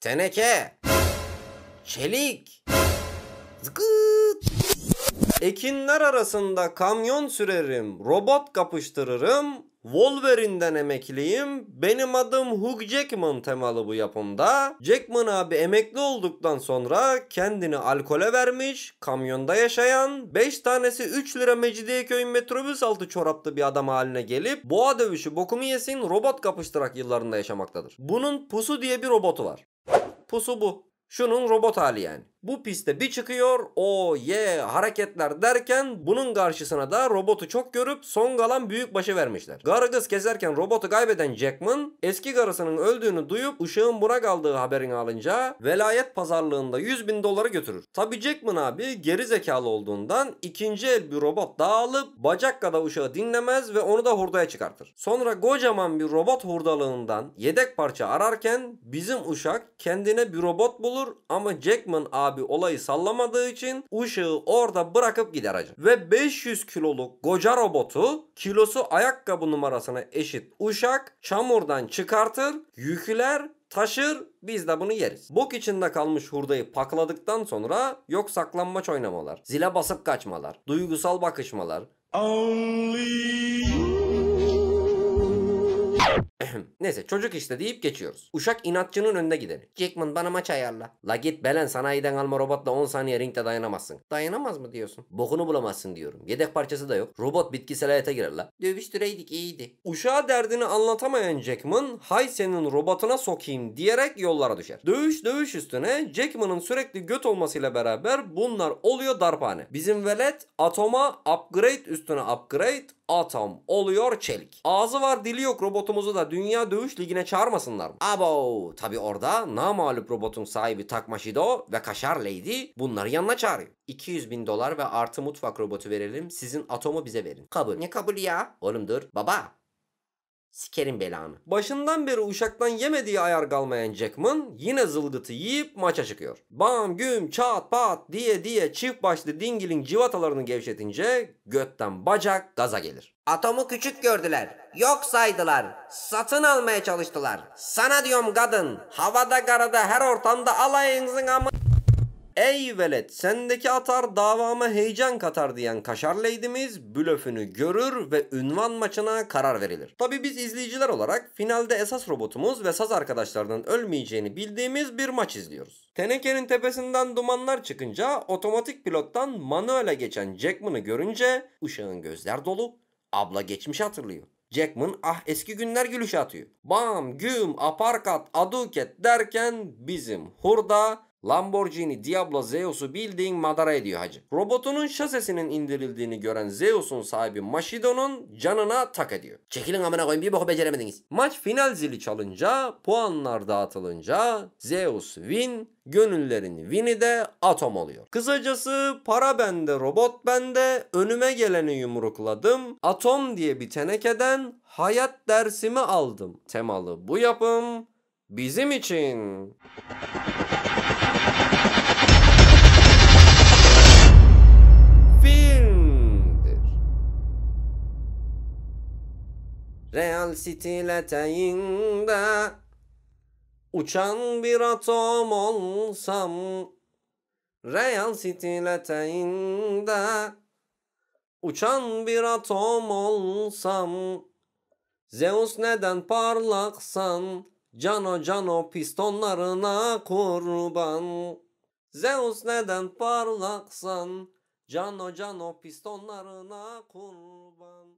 Teneke. Çelik. Zgıt. Ekinler arasında kamyon sürerim, robot kapıştırırım, Wolverine'den emekliyim. Benim adım Hugh Jackman temalı bu yapımda. Jackman abi emekli olduktan sonra kendini alkole vermiş, kamyonda yaşayan, 5 tanesi 3 lira Mecidiyeköy metrobüs altı çoraplı bir adam haline gelip boğa dövüşü bokumu yesin robot kapıştırak yıllarında yaşamaktadır. Bunun Pusu diye bir robotu var. Pusu bu. Şunun robot hali yani. Bu pistte bir çıkıyor o ye hareketler derken bunun karşısına da robotu çok görüp son galan büyük başı vermişler. Gargız kezerken robotu kaybeden Jackman eski karısının öldüğünü duyup ışığın buna kaldığı haberini alınca velayet pazarlığında 100 bin doları götürür. Tabi Jackman abi geri zekalı olduğundan ikinci el bir robot dağılıp bacak kadar ışığı dinlemez ve onu da hurdaya çıkartır. Sonra kocaman bir robot hurdalığından yedek parça ararken bizim uşak kendine bir robot bulur ama Jackman abi abi olayı sallamadığı için ışığı orada bırakıp gider hacı. Ve 500 kiloluk koca robotu kilosu ayakkabı numarasına eşit uşak çamurdan çıkartır, yükler taşır biz de bunu yeriz. Bok içinde kalmış hurdayı pakladıktan sonra yok saklanmaç oynamalar, zile basıp kaçmalar, duygusal bakışmalar. Only Neyse çocuk işte deyip geçiyoruz. Uşak inatçının önüne gideni. Jackman bana maç ayarla. La git Belen sanayiden alma robotla 10 saniye ringde dayanamazsın. Dayanamaz mı diyorsun? Bokunu bulamazsın diyorum. Yedek parçası da yok. Robot bitkisel hayata girer la. Dövüştüreydik iyiydi. Uşağa derdini anlatamayan Jackman hay senin robotuna sokayım diyerek yollara düşer. Dövüş dövüş üstüne Jackman'ın sürekli göt olmasıyla beraber bunlar oluyor darpane. Bizim velet atoma upgrade üstüne upgrade atom oluyor çelik. Ağzı var dili yok robotumuzu da dünya dövüş ligine çağırmasınlar mı? Abo tabi orada namalup robotun sahibi Takmashido ve Kaşar Lady bunları yanına çağırıyor. 200 bin dolar ve artı mutfak robotu verelim sizin atomu bize verin. Kabul. Ne kabul ya? Oğlum dur. Baba Sikerim belanı. Başından beri uşaktan yemediği ayar kalmayan Jackman yine zılgıtı yiyip maça çıkıyor. Bam güm çat pat diye diye çift başlı dingilin civatalarını gevşetince götten bacak gaza gelir. Atomu küçük gördüler. Yok saydılar. Satın almaya çalıştılar. Sana diyorum kadın. Havada karada her ortamda alayınızın ama... Ey velet sendeki atar davama heyecan katar diyen kaşar leydimiz blöfünü görür ve ünvan maçına karar verilir. Tabi biz izleyiciler olarak finalde esas robotumuz ve saz arkadaşlarının ölmeyeceğini bildiğimiz bir maç izliyoruz. Tenekenin tepesinden dumanlar çıkınca otomatik pilottan manuele geçen Jackman'ı görünce ışığın gözler dolu abla geçmiş hatırlıyor. Jackman ah eski günler gülüşü atıyor. Bam, güm, aparkat, aduket derken bizim hurda Lamborghini Diablo Zeus'u bildiğin madara ediyor hacı. Robotunun şasesinin indirildiğini gören Zeus'un sahibi Machido'nun canına tak ediyor. Çekilin amına koyun bir boku beceremediniz. Maç final zili çalınca, puanlar dağıtılınca Zeus win, gönüllerin Win'i de atom oluyor. Kısacası para bende, robot bende, önüme geleni yumrukladım, atom diye bir tenekeden hayat dersimi aldım. Temalı bu yapım bizim için. Real City leteğinde Uçan bir atom olsam Real City leteğinde Uçan bir atom olsam Zeus neden parlaksan Cano cano pistonlarına kurban Zeus neden parlaksan Cano cano pistonlarına kurban